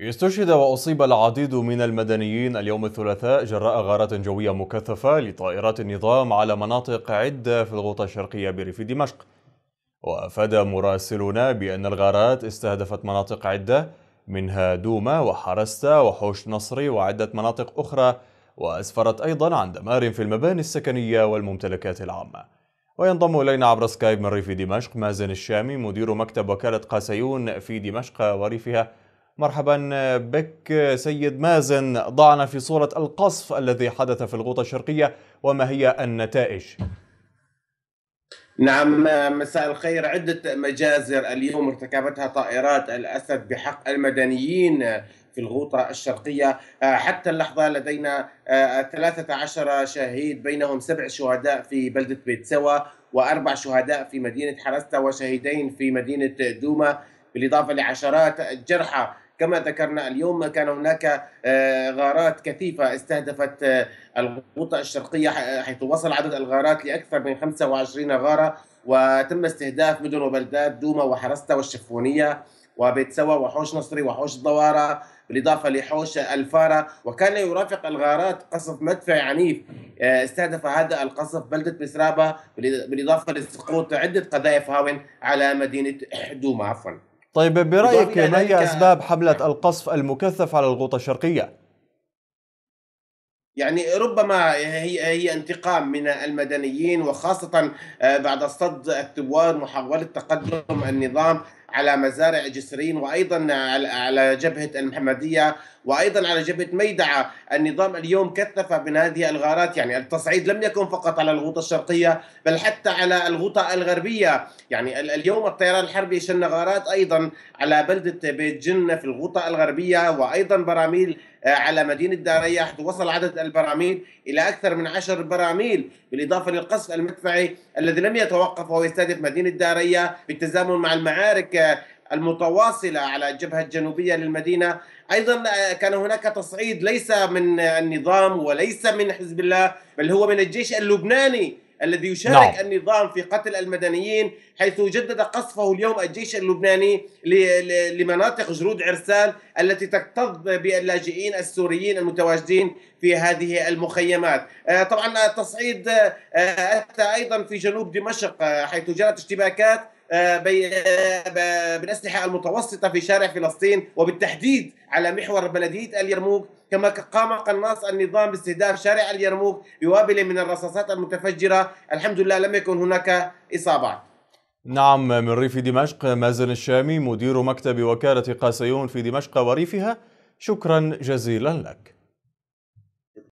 استشهد وأصيب العديد من المدنيين اليوم الثلاثاء جراء غارات جوية مكثفة لطائرات النظام على مناطق عدة في الغوطة الشرقية بريف دمشق وأفاد مراسلنا بأن الغارات استهدفت مناطق عدة منها دومة وحرستة وحوش نصري وعدة مناطق أخرى وأسفرت أيضا عن دمار في المباني السكنية والممتلكات العامة وينضم إلينا عبر سكايب من ريف دمشق مازن الشامي مدير مكتب وكالة قاسيون في دمشق وريفها مرحبا بك سيد مازن ضعنا في صورة القصف الذي حدث في الغوطة الشرقية وما هي النتائج؟ نعم مساء الخير عدة مجازر اليوم ارتكبتها طائرات الأسد بحق المدنيين في الغوطة الشرقية حتى اللحظة لدينا 13 شهيد بينهم سبع شهداء في بلدة بيت سوا وأربع شهداء في مدينة حرستا وشهيدين في مدينة دوما بالإضافة لعشرات الجرحى كما ذكرنا اليوم كان هناك آه، غارات كثيفة استهدفت آه، الغوطة الشرقية حيث وصل عدد الغارات لأكثر من 25 غارة وتم استهداف مدن وبلدات دوما وحرستا والشفونية وبيت سوا وحوش نصري وحوش الضوارة بالإضافة لحوش الفارة وكان يرافق الغارات قصف مدفع عنيف آه، استهدف هذا القصف بلدة مسرابة بالإضافة لسقوط عدة قذائف هاون على مدينة دوما عفواً طيب برأيك ما هي أسباب حملة نعم. القصف المكثف على الغوطة الشرقية؟ يعني ربما هي هي انتقام من المدنيين وخاصة آه، بعد صد الثوار محاولة تقدم النظام على مزارع جسرين وايضا على جبهه المحمديه وايضا على جبهه ميدعه، النظام اليوم كثف من هذه الغارات، يعني التصعيد لم يكن فقط على الغوطه الشرقيه بل حتى على الغوطه الغربيه، يعني اليوم الطيران الحربي شن غارات ايضا على بلده بيت جن في الغوطه الغربيه وايضا براميل آه، على مدينه داريا حيث وصل عدد البراميل الى اكثر من عشر براميل بالاضافه للقصف المدفعي الذي لم يتوقف وهو يستهدف مدينه داريا بالتزامن مع المعارك المتواصلة على الجبهة الجنوبية للمدينة أيضا آه، كان هناك تصعيد ليس من النظام وليس من حزب الله بل هو من الجيش اللبناني الذي يشارك لا. نعم. النظام في قتل المدنيين حيث جدد قصفه اليوم الجيش اللبناني لمناطق جرود عرسال التي تكتظ باللاجئين السوريين المتواجدين في هذه المخيمات آه، طبعا التصعيد آه، أتى أيضا في جنوب دمشق حيث جرت اشتباكات آه، آه، بالأسلحة المتوسطة في شارع فلسطين وبالتحديد على محور بلدية اليرموك كما قام قناص النظام باستهداف شارع اليرموك بوابل من الرصاصات المتفجرة الحمد لله لم يكن هناك إصابات نعم من ريف دمشق مازن الشامي مدير مكتب وكالة قاسيون في دمشق وريفها شكرا جزيلا لك